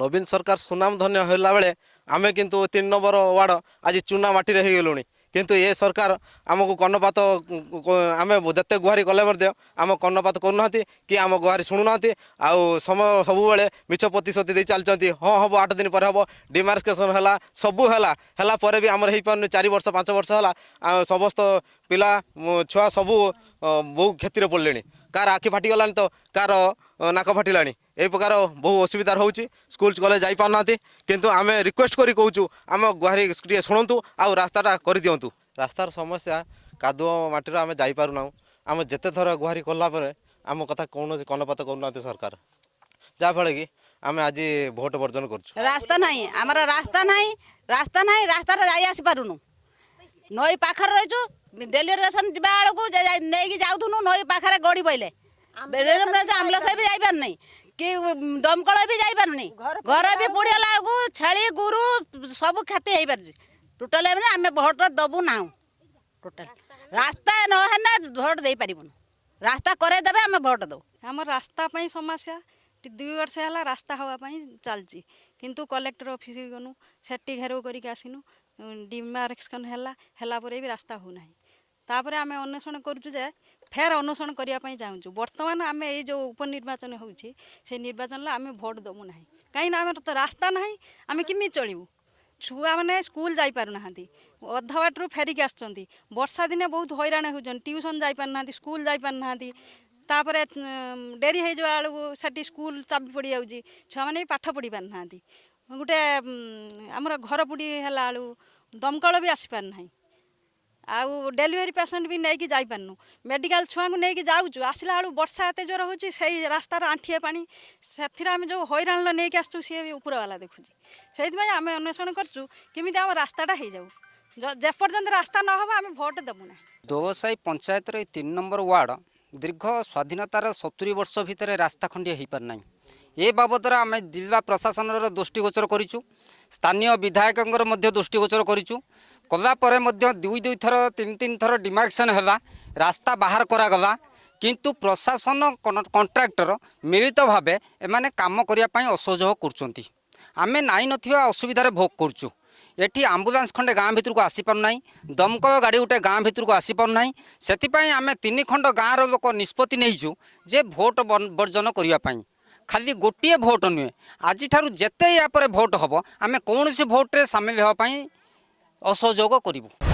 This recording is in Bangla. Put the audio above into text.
ନବୀନ ସରକାର ସୁନାମ ଧନ୍ୟ ହେଲା ବେଳେ ଆମେ କିନ୍ତୁ ତିନି ନମ୍ବର ୱାର୍ଡ଼ ଆଜି ଚୁନା ମାଟିରେ ହେଇଗଲୁଣି କିନ୍ତୁ ଏ ସରକାର ଆମକୁ କର୍ଣ୍ଣପାତ ଆମେ ଯେତେ ଗୁହାରି କଲେ ମଧ୍ୟ ଆମ କର୍ଣ୍ଣପାତ କରୁନାହାନ୍ତି କି ଆମ ଗୁହାରି ଶୁଣୁନାହାନ୍ତି ଆଉ ସମୟ ସବୁବେଳେ ମିଛ ପ୍ରତିଶ୍ରୁତି ଦେଇ ଚାଲିଛନ୍ତି ହଁ ହେବ ଆଠ ଦିନ ପରେ ହେବ ଡିମାର୍କେସନ୍ ହେଲା ସବୁ ହେଲା ହେଲା ପରେ ବି ଆମର ହେଇପାରୁନି ଚାରି ବର୍ଷ ପାଞ୍ଚ ବର୍ଷ ହେଲା ସମସ୍ତ ପିଲା ଛୁଆ ସବୁ ବହୁ କ୍ଷତିରେ ପଡ଼ିଲେଣି কার আখি ফাটিগলানি তো কার নাক ফাটিলানি এই প্রকার বহু অসুবিধার হচ্ছে স্কুল কলেজ যাইপার না কিন্তু আমি রিকোয়েস্ট করে কৌছু আমি গুহারি টিকিয়ে শুণতু আউ রাস্তাটা করে দিও রাস্তার সমস্যা কাদুଅ মাটির আমি যাইপারু না আমি যেতে থর গুহারি কলা পরে আম কথা কৌশি কর্ণপাত করু না সরকার যাফলে কি আমি আজ ভোট বর্জন করছু রাস্তা নাই আমার রাস্তা নাই রাস্তা নাই রাস্তাটা যাই আসিপারুনু नई पाखर रही डेली रेसन जाकि नई पाखे गड़ी पड़े आमलस भी जापार नहीं कि दमकल भी जापार नहीं घर भी पोड़ला छेली गुरु सब क्षति हो पार टोटाल आम भोट दबू ना टोटाल रास्ता ना भोट दे पारुन रास्ता करदे आम भोट दबू आम रास्ता समस्या दुई वर्ष है रास्ता हवापी चलती कितु कलेक्टर अफिस् से घेरा करके आसनु ডিমারেকশন ହେଲା ହେଲା ପରେ ବି ରାସ୍ତା ହେଉନାହିଁ ତାପରେ ଆମେ ଅନ୍ୱେଷଣ କରୁଛୁ ଯେ ଫେର୍ ଅନ୍ୱେଷଣ କରିବା ପାଇଁ ଚାହୁଁଛୁ ବର୍ତ୍ତମାନ ଆମେ ଏଇ ଯେଉଁ ଉପନିର୍ବାଚନ ହେଉଛି ସେ ନିର୍ବାଚନରେ ଆମେ ଭୋଟ୍ ଦେବୁ ନାହିଁ କାହିଁକିନା ଆମର ତ ରାସ୍ତା ନାହିଁ ଆମେ କେମିତି ଚଳିବୁ ଛୁଆମାନେ ସ୍କୁଲ ଯାଇପାରୁନାହାନ୍ତି ଅଧ ବାଟରୁ ଫେରିକି ଆସୁଛନ୍ତି ବର୍ଷା ଦିନେ ବହୁତ ହଇରାଣ ହେଉଛନ୍ତି ଟ୍ୟୁସନ୍ ଯାଇପାରୁନାହାନ୍ତି ସ୍କୁଲ ଯାଇପାରୁନାହାନ୍ତି ତାପରେ ଡେରି ହେଇଯିବା ବେଳକୁ ସେଠି ସ୍କୁଲ ଚାବି ପଡ଼ିଯାଉଛି ଛୁଆମାନେ ବି ପାଠ ପଢ଼ି ପାରୁନାହାନ୍ତି ଗୋଟେ ଆମର ଘର ବୁଡ଼ି ହେଲା ବେଳୁ ଦମକଳ ବି ଆସିପାରୁନାହିଁ ଆଉ ଡେଲିଭରି ପେସେଣ୍ଟ ବି ନେଇକି ଯାଇପାରୁନୁ ମେଡ଼ିକାଲ ଛୁଆଙ୍କୁ ନେଇକି ଯାଉଛୁ ଆସିଲା ବେଳୁ ବର୍ଷା ଏତେ ଜ୍ୱର ହେଉଛି ସେଇ ରାସ୍ତାର ଆଣ୍ଠିଏ ପାଣି ସେଥିରେ ଆମେ ଯେଉଁ ହଇରାଣର ନେଇକି ଆସୁଛୁ ସିଏ ବି ଉପରବାଲା ଦେଖୁଛି ସେଇଥିପାଇଁ ଆମେ ଅନ୍ୱେଷଣ କରୁଛୁ କେମିତି ଆମ ରାସ୍ତାଟା ହେଇଯାଉ ଯେପର୍ଯ୍ୟନ୍ତ ରାସ୍ତା ନ ହେବ ଆମେ ଭୋଟ ଦେବୁ ନାହିଁ ଦୋବସାହି ପଞ୍ଚାୟତର ଏଇ ତିନି ନମ୍ବର ୱାର୍ଡ଼ ଦୀର୍ଘ ସ୍ୱାଧୀନତାର ସତୁରି ବର୍ଷ ଭିତରେ ରାସ୍ତା ଖଣ୍ଡିଏ ହେଇପାରୁନାହିଁ এ বাবদরে আমি দিল্লা প্রশাসনের দৃষ্টিগোচর করছু স্থানীয় বিধায়কর মধ্যে দৃষ্টিগোচর করছু কলাপরে মধ্যে দুই দুই থর তিন তিন থর ডিমার্কসন হওয়া রাস্তা বাহার করাগলা কিন্তু প্রশাসন কন্ট্রাক্টর মিলিত ভাবে এমানে কাম করা অসহযোগ করছেন আমি নাই নথিবা অসুবিধার ভোগ করছু এটি আম্বুলান্স খণ্ডে গাঁ ভিতরক আসিপারুনা দমকল গাড়ি গোটে গাঁ ভিতরক আসিপারুনা সেপাই আমি তিন খণ্ড গাঁর লোক নিষ্পতি নেইছু যে ভোট বর্জন করা ଖାଲି ଗୋଟିଏ ଭୋଟ୍ ନୁହେଁ ଆଜିଠାରୁ ଯେତେ ୟା ପରେ ଭୋଟ୍ ହେବ ଆମେ କୌଣସି ଭୋଟ୍ରେ ସାମିଲ ହେବା ପାଇଁ ଅସହଯୋଗ କରିବୁ